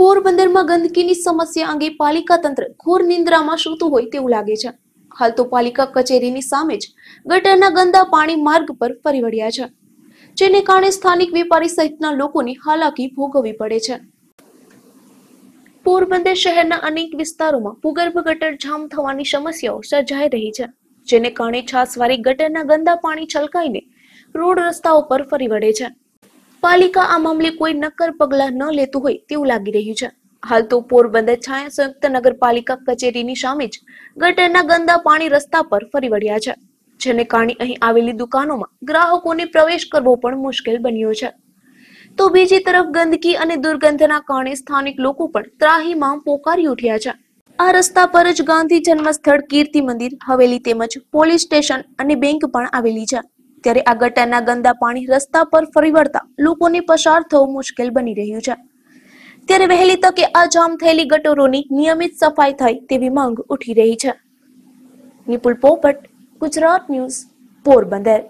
પોરબંદરમાં ગંદકીની સમસ્યા અંગે પાલિકા તંત્ર ઘોર નિંદ્રામાં સૂતું હોય તેવું લાગે છે હાલ તો પાલિકા કચેરીની સામે જ ગટરના ગંદા પાણી માર્ગ પર ફરી વળ્યા છે જેને કારણે સ્થાનિક વેપારી સહિતના લોકોની હાલાકી ભોગવવી પડે છે પોરબંદર શહેરના અનેક વિસ્તારોમાં ભૂગર્ભ ગટર જામ થવાની સમસ્યાઓ સર્જાઈ રહી છે જેને કારણે છાસવારી ગટરના ગંદા પાણી છલકાઈને રોડ રસ્તાઓ પર ફરી વળે છે પાલિકા આ મામલે કોઈ નક્કર પગલાં ન લેતું હોય તેવું લાગી રહ્યું છે હાલ તો પોરબંદર છાયા સંયુક્ત નગરપાલિકા કચેરીની સામે જ ગટરના ગંદા પાણી રસ્તા પર ફરી વળ્યા છે જેને કારણે અહીં આવેલી દુકાનોમાં ગ્રાહકોને પ્રવેશ કરવો પણ મુશ્કેલ બન્યો છે તો બીજી તરફ ગંદકી અને દુર્ગંધના કારણે સ્થાનિક લોકો પણ ત્રાહીમાં પોકારી ઉઠ્યા છે આ રસ્તા પર જ ગાંધી જન્મસ્થળ કીર્તિ મંદિર હવેલી તેમજ પોલીસ સ્ટેશન અને બેંક પણ આવેલી છે ત્યારે આ ગટરના ગંદા પાણી રસ્તા પર ફરી વળતા લોકોને પસાર થવું મુશ્કેલ બની રહ્યું છે ત્યારે વહેલી તકે આ જામ થયેલી ગટરોની નિયમિત સફાઈ થાય તેવી માંગ ઉઠી રહી છે નિપુલ પોપટ ગુજરાત ન્યૂઝ પોરબંદર